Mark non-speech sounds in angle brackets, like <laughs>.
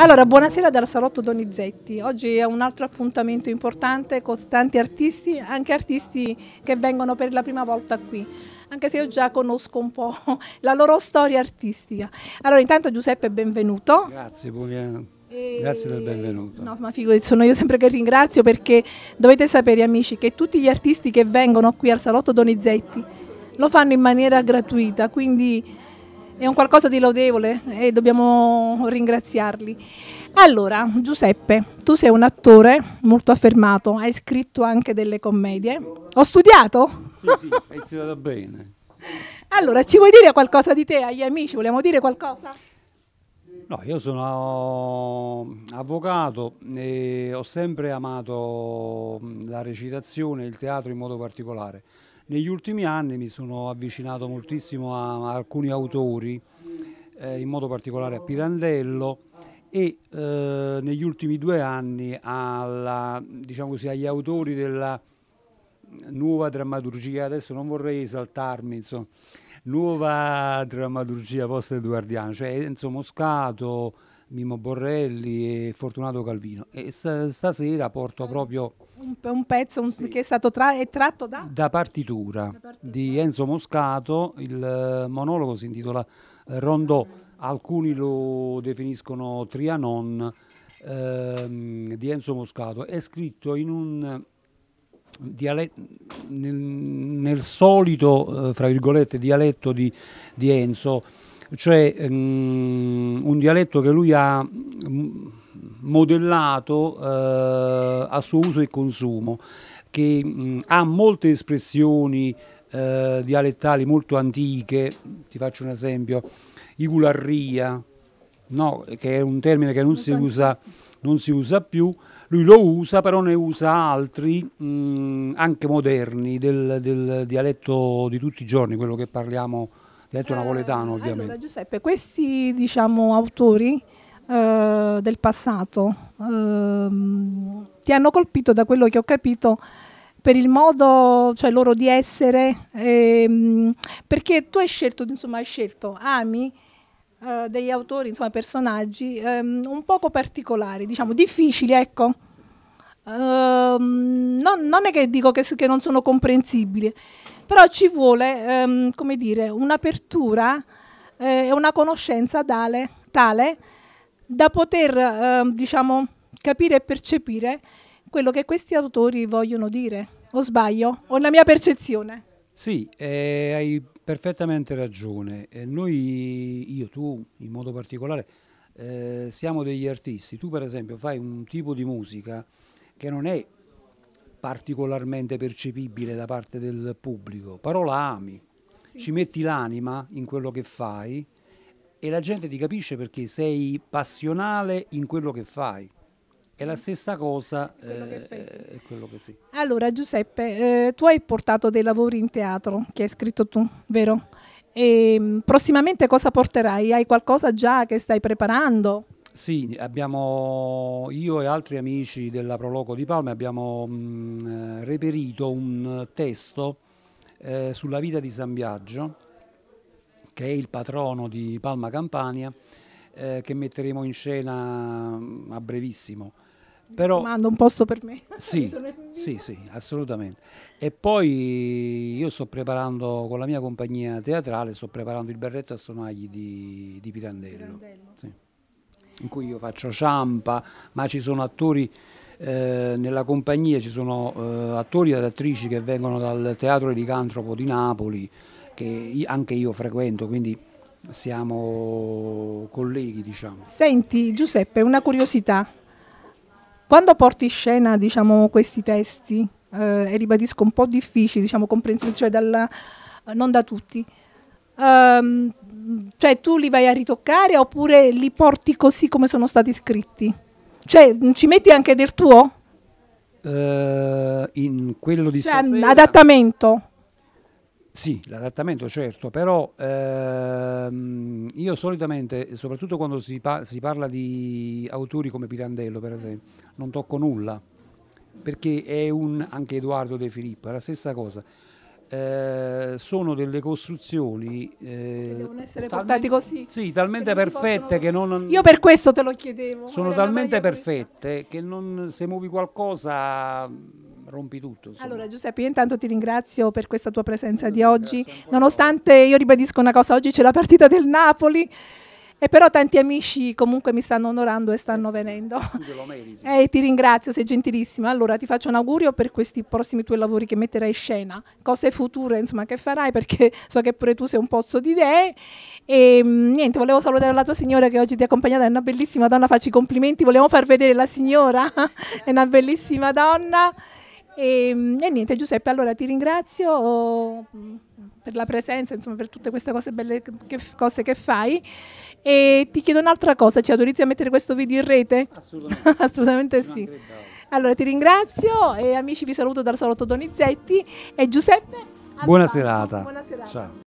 Allora, buonasera dal Salotto Donizetti. Oggi è un altro appuntamento importante con tanti artisti, anche artisti che vengono per la prima volta qui, anche se io già conosco un po' <laughs> la loro storia artistica. Allora, intanto Giuseppe, benvenuto. Grazie, buongiorno. E... Grazie del benvenuto. No, ma figo, sono io sempre che ringrazio perché dovete sapere amici che tutti gli artisti che vengono qui al Salotto Donizetti lo fanno in maniera gratuita, quindi è un qualcosa di lodevole e dobbiamo ringraziarli. Allora, Giuseppe, tu sei un attore molto affermato, hai scritto anche delle commedie. Ho studiato? Sì, sì, hai studiato bene. Allora, ci vuoi dire qualcosa di te agli amici? Vogliamo dire qualcosa? No, io sono eh, avvocato e ho sempre amato mm, la recitazione il teatro in modo particolare. Negli ultimi anni mi sono avvicinato moltissimo a, a alcuni autori, eh, in modo particolare a Pirandello e eh, negli ultimi due anni alla, diciamo così, agli autori della nuova drammaturgia, adesso non vorrei esaltarmi, insomma, nuova drammaturgia post-eduardiana, cioè Enzo Moscato, Mimo Borrelli e Fortunato Calvino. E stasera porto ah, proprio un, un pezzo un, sì. che è stato tra, è tratto da? da partitura, da partitura di Enzo Moscato. Il eh, monologo si intitola eh, Rondò. Alcuni lo definiscono Trianon ehm, di Enzo Moscato. È scritto in un nel, nel, solito, eh, fra virgolette, dialetto di, di Enzo cioè um, un dialetto che lui ha modellato uh, a suo uso e consumo, che um, ha molte espressioni uh, dialettali molto antiche, ti faccio un esempio, igularria, no, che è un termine che non si, usa, non si usa più, lui lo usa, però ne usa altri, mh, anche moderni, del, del, dialetto di tutti i giorni, quello che parliamo detto eh, napoletano ehm, ovviamente. Allora, Giuseppe, questi diciamo, autori eh, del passato eh, ti hanno colpito da quello che ho capito per il modo cioè, loro di essere, ehm, perché tu hai scelto, insomma, hai scelto ami eh, degli autori, insomma personaggi ehm, un poco particolari, diciamo difficili, ecco. Ehm, non, non, è che dico che, che non sono comprensibili, però ci vuole ehm, come dire, un'apertura eh, e eh, una conoscenza tale, tale da poter eh, diciamo, capire e percepire quello che questi autori vogliono dire. O sbaglio? O la mia percezione? Sì, eh, hai perfettamente ragione. Eh, noi, io, tu in modo particolare, eh, siamo degli artisti. Tu per esempio fai un tipo di musica che non è particolarmente percepibile da parte del pubblico. Parola ami, sì. ci metti l'anima in quello che fai e la gente ti capisce perché sei passionale in quello che fai. È la stessa cosa, quello eh, è quello che sì. Allora Giuseppe, eh, tu hai portato dei lavori in teatro che hai scritto tu, vero? E ehm, prossimamente cosa porterai? Hai qualcosa già che stai preparando? Sì, abbiamo, io e altri amici della Proloco di Palma abbiamo mh, mm, eh, reperito un testo eh, sulla vita di San Biagio, che è il patrono di Palma Campania, eh, che metteremo in scena mm, a brevissimo. Però, Mando un posto per me. <laughs> Sì, sì, sì, assolutamente. E poi io sto preparando con la mia compagnia teatrale, sto preparando il berretto a sonagli di, di Pirandello. Pirandello. Sì in cui io faccio ciampa, ma ci sono attori eh, nella compagnia, ci sono eh, attori ed attrici che vengono dal teatro Elicantropo di Napoli, che anche io frequento, quindi siamo colleghi diciamo. Senti Giuseppe, una curiosità, quando porti in scena diciamo, questi testi, eh, e ribadisco un po' difficili, diciamo comprensibili, cioè dalla, non da tutti, ehm, cioè tu li vai a ritoccare oppure li porti così come sono stati scritti? Cioè mm, ci metti anche del tuo? Uh, in quello di cioè, stasera... Adattamento? Sì, l'adattamento certo, però ehm, io solitamente, soprattutto quando si, pa si, parla di autori come Pirandello per esempio, non tocco nulla, perché è un, anche Edoardo De Filippo, è la stessa cosa. Eh, sono delle costruzioni eh, devono essere portate così sì, talmente perfette possono... che non io per questo te lo chiedevo sono talmente perfette che non, se muovi qualcosa mm, rompi tutto insomma. allora Giuseppe io intanto ti ringrazio per questa tua presenza io di oggi nonostante io ribadisco una cosa oggi c'è la partita del Napoli e però tanti amici comunque mi stanno onorando e stanno eh venendo. E <laughs> eh, ti ringrazio, sei gentilissima. Allora ti faccio un augurio per questi prossimi tuoi lavori che metterai in scena, cose future insomma che farai perché <laughs> so che pure tu sei un pozzo di idee. E ehm, niente, volevo salutare la tua signora che oggi ti ha accompagnata, è una bellissima donna, faccio i complimenti, volevo far vedere la signora, <laughs> è una bellissima donna. E, ehm, e niente Giuseppe, allora ti ringrazio per la presenza, insomma per tutte queste cose belle che, cose che fai. E ti chiedo un'altra cosa, ci autorizzi a mettere questo video in rete? Assolutamente, <laughs> Assolutamente sì. Allora ti ringrazio e amici vi saluto dal salotto Donizetti e Giuseppe. Buona serata. Buona serata. Ciao.